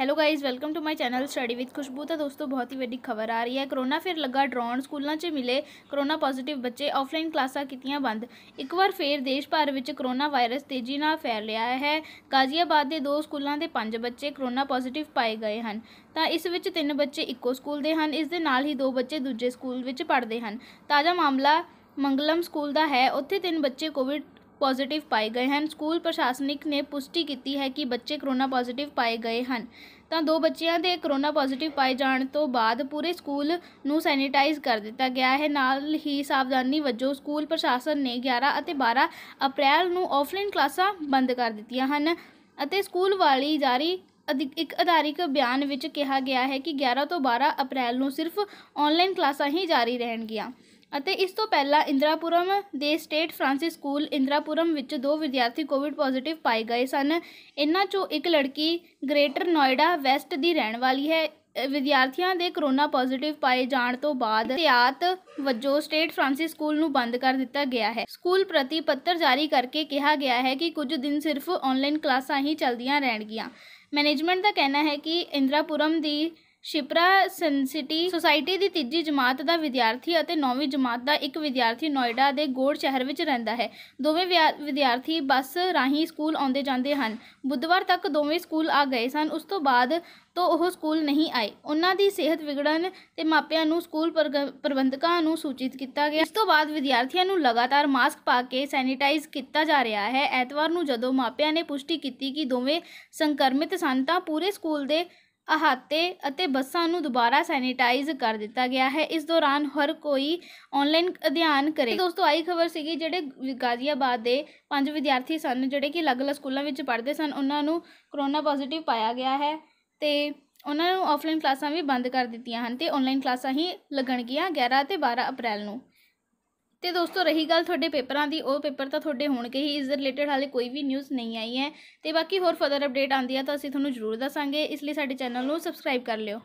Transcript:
hello guys welcome to my channel study with Khushboo ਤਾਂ ਦੋਸਤੋ ਬਹੁਤ ਹੀ ਵੱਡੀ ਖਬਰ ਆ ਰਹੀ ਹੈ ਕਰੋਨਾ ਫਿਰ ਲੱਗਾ ਡਰਾਉਣ ਸਕੂਲਾਂ 'ਚ ਮਿਲੇ ਕਰੋਨਾ ਪੋਜ਼ਿਟਿਵ ਬੱਚੇ ਆਫਲਾਈਨ ਕਲਾਸਾਂ ਕੀਤੀਆਂ ਬੰਦ ਇੱਕ ਵਾਰ ਫੇਰ ਦੇਸ਼ ਭਰ ਵਿੱਚ ਕਰੋਨਾ ਵਾਇਰਸ ਤੇਜ਼ੀ ਨਾਲ ਫੈਲ ਰਿਹਾ ਹੈ ਗਾਜ਼ੀਆਬਾਦ ਦੇ ਦੋ ਸਕੂਲਾਂ ਦੇ ਪੰਜ ਬੱਚੇ ਕਰੋਨਾ ਪੋਜ਼ਿਟਿਵ ਪਾਏ ਗਏ ਹਨ ਤਾਂ ਇਸ ਵਿੱਚ ਤਿੰਨ ਬੱਚੇ ਇੱਕੋ ਸਕੂਲ ਦੇ ਹਨ ਇਸ ਦੇ ਨਾਲ ਹੀ ਦੋ ਬੱਚੇ ਦੂਜੇ ਸਕੂਲ ਵਿੱਚ ਪੜ੍ਹਦੇ ਹਨ ਤਾਜ਼ਾ ਮਾਮਲਾ ਮੰਗਲਮ ਸਕੂਲ ਦਾ ਹੈ ਉੱਥੇ ਤਿੰਨ ਬੱਚੇ ਕੋਵਿਡ ਪੋਜ਼ਿਟਿਵ ਪਾਏ ਗਏ ਹਨ ਸਕੂਲ ਪ੍ਰਸ਼ਾਸਨਿਕ ਨੇ ਪੁਸ਼ਟੀ ਕੀਤੀ ਹੈ ਕਿ ਬੱਚੇ ਕਰੋਨਾ ਪੋਜ਼ਿਟਿਵ ਪਾਏ ਗਏ ਹਨ ਤਾਂ ਦੋ ਬੱਚਿਆਂ ਦੇ ਕਰੋਨਾ ਪੋਜ਼ਿਟਿਵ ਪਾਏ ਜਾਣ ਤੋਂ ਬਾਅਦ ਪੂਰੇ ਸਕੂਲ ਨੂੰ ਸੈਨੀਟਾਈਜ਼ ਕਰ ਦਿੱਤਾ ਗਿਆ ਹੈ ਨਾਲ ਹੀ ਸਾਵਧਾਨੀ ਵਜੋਂ ਸਕੂਲ ਪ੍ਰਸ਼ਾਸਨ ਨੇ 11 ਅਤੇ 12 ਅਪ੍ਰੈਲ ਨੂੰ ਆਫਲਾਈਨ ਕਲਾਸਾਂ ਬੰਦ ਕਰ ਦਿੱਤੀਆਂ ਹਨ ਅਤੇ ਸਕੂਲ ਵਾਲੀ ਜਾਰੀ ਇੱਕ ਅਧਾਰਿਕ ਬਿਆਨ ਵਿੱਚ ਕਿਹਾ ਗਿਆ ਹੈ ਕਿ 11 ਤੋਂ 12 ਅਪ੍ਰੈਲ ਨੂੰ ਸਿਰਫ ਆਨਲਾਈਨ ਕਲਾਸਾਂ ਹੀ ਜਾਰੀ ਰਹਿਣਗੀਆਂ ਅਤੇ ਇਸ ਤੋਂ ਪਹਿਲਾਂ ਇੰਦਰਾਪੁਰਮ ਦੇ ਸਟੇਟ ਫ੍ਰਾਂਸਿਸ ਸਕੂਲ ਇੰਦਰਾਪੁਰਮ ਵਿੱਚ ਦੋ ਵਿਦਿਆਰਥੀ ਕੋਵਿਡ ਪੋਜ਼ਿਟਿਵ ਪਾਏ ਗਏ ਸਨ ਇਨ੍ਹਾਂ ਚੋਂ ਇੱਕ ਲੜਕੀ ਗ੍ਰੇਟਰ ਨੋਇਡਾ ਵੈਸਟ ਦੀ ਰਹਿਣ ਵਾਲੀ ਹੈ ਵਿਦਿਆਰਥੀਆਂ ਦੇ ਕਰੋਨਾ ਪੋਜ਼ਿਟਿਵ ਪਾਏ ਜਾਣ ਤੋਂ ਬਾਅਦ ਇਤਿਆਤ ਵਜੋਂ ਸਟੇਟ ਫ੍ਰਾਂਸਿਸ ਸਕੂਲ ਨੂੰ ਬੰਦ ਕਰ ਦਿੱਤਾ ਗਿਆ ਹੈ ਸਕੂਲ ਪ੍ਰਤੀ ਪੱਤਰ ਜਾਰੀ ਕਰਕੇ ਕਿਹਾ ਗਿਆ ਹੈ ਕਿ ਕੁਝ ਦਿਨ ਸਿਰਫ ਆਨਲਾਈਨ ਕਲਾਸਾਂ ਹੀ ਚੱਲਦੀਆਂ ਰਹਿਣਗੀਆਂ ਮੈਨੇਜਮੈਂਟ ਦਾ ਕਹਿਣਾ ਹੈ ਕਿ ਇੰਦਰਾਪੁਰਮ ਦੀ ਸ਼ਿਪਰਾ ਸੈਂਸਿਟੀ ਸੁਸਾਇਟੀ ਦੀ ਤੀਜੀ ਜਮਾਤ ਦਾ ਵਿਦਿਆਰਥੀ ਅਤੇ ਨੌਵੀਂ ਜਮਾਤ ਦਾ ਇੱਕ ਵਿਦਿਆਰਥੀ ਨੋਇਡਾ ਦੇ ਗੋੜ ਸ਼ਹਿਰ ਵਿੱਚ ਰਹਿੰਦਾ ਹੈ ਦੋਵੇਂ ਵਿਦਿਆਰਥੀ ਬੱਸ ਰਾਹੀਂ ਸਕੂਲ ਆਉਂਦੇ ਜਾਂਦੇ ਹਨ ਬੁੱਧਵਾਰ ਤੱਕ ਦੋਵੇਂ ਸਕੂਲ ਆ ਗਏ ਸਨ ਉਸ ਤੋਂ ਬਾਅਦ ਤੋਂ ਉਹ ਸਕੂਲ ਨਹੀਂ ਆਏ ਉਹਨਾਂ ਦੀ ਸਿਹਤ ਵਿਗੜਨ ਤੇ ਮਾਪਿਆਂ ਨੂੰ ਸਕੂਲ ਪ੍ਰਬੰਧਕਾਂ ਨੂੰ ਸੂਚਿਤ ਕੀਤਾ ਗਿਆ ਇਸ ਤੋਂ ਬਾਅਦ ਵਿਦਿਆਰਥੀਆਂ ਨੂੰ ਲਗਾਤਾਰ ਮਾਸਕ ਪਾ ਕੇ ਸੈਨੀਟਾਈਜ਼ ਕੀਤਾ ਜਾ ਰਿਹਾ ਹੈ ਐਤਵਾਰ ਨੂੰ ਜਦੋਂ ਮਾਪਿਆਂ ਨੇ ਪੁਸ਼ਟੀ ਕੀਤੀ ਕਿ ਦੋਵੇਂ ਸੰਕਰਮਿਤ ਸਨ ਤਾਂ ਪੂਰੇ ਸਕੂਲ ਦੇ ਅਹਾਤੇ ਅਤੇ ਬੱਸਾਂ ਨੂੰ ਦੁਬਾਰਾ ਸੈਨੀਟਾਈਜ਼ ਕਰ ਦਿੱਤਾ ਗਿਆ ਹੈ ਇਸ ਦੌਰਾਨ ਹਰ ਕੋਈ ਆਨਲਾਈਨ ਅਧਿਐਨ ਕਰੇ ਦੋਸਤੋ ਆਈ ਖਬਰ ਸੀਗੀ ਜਿਹੜੇ ਗਾਜ਼ੀਆਬਾਦ ਦੇ ਪੰਜ ਵਿਦਿਆਰਥੀ ਸਨ ਜਿਹੜੇ ਕਿ ਅਲੱਗ-ਅਲੱਗ ਸਕੂਲਾਂ ਵਿੱਚ ਪੜ੍ਹਦੇ ਸਨ ਉਹਨਾਂ ਨੂੰ ਕਰੋਨਾ ਪੋਜ਼ਿਟਿਵ ਪਾਇਆ ਗਿਆ ਹੈ ਤੇ ਉਹਨਾਂ ਨੂੰ ਆਫਲਾਈਨ ਕਲਾਸਾਂ ਵੀ ਬੰਦ ਕਰ ਦਿੱਤੀਆਂ ਹਨ ਤੇ ਆਨਲਾਈਨ ਕਲਾਸਾਂ ਹੀ ਲੱਗਣਗੀਆਂ 11 ਤੇ 12 ਅਪ੍ਰੈਲ ਨੂੰ ਤੇ ਦੋਸਤੋ ਰਹੀ ਗੱਲ ਤੁਹਾਡੇ ਪੇਪਰਾਂ ਦੀ ਉਹ ਪੇਪਰ ਤਾਂ ਤੁਹਾਡੇ ਹੋਣਗੇ ਹੀ ਇਸ ਦੇ ਰਿਲੇਟਡ ਹਾਲੇ ਕੋਈ ਵੀ ਨਿਊਜ਼ ਨਹੀਂ ਆਈ ਹੈ ਤੇ ਬਾਕੀ ਹੋਰ ਫਰਦਰ ਅਪਡੇਟ ਆਂਦੀ ਹੈ ਤਾਂ ਅਸੀਂ ਤੁਹਾਨੂੰ ਜ਼ਰੂਰ ਦੱਸਾਂਗੇ ਇਸ ਲਈ ਸਾਡੇ ਚੈਨਲ ਨੂੰ ਸਬਸਕ੍ਰਾਈਬ ਕਰ ਲਿਓ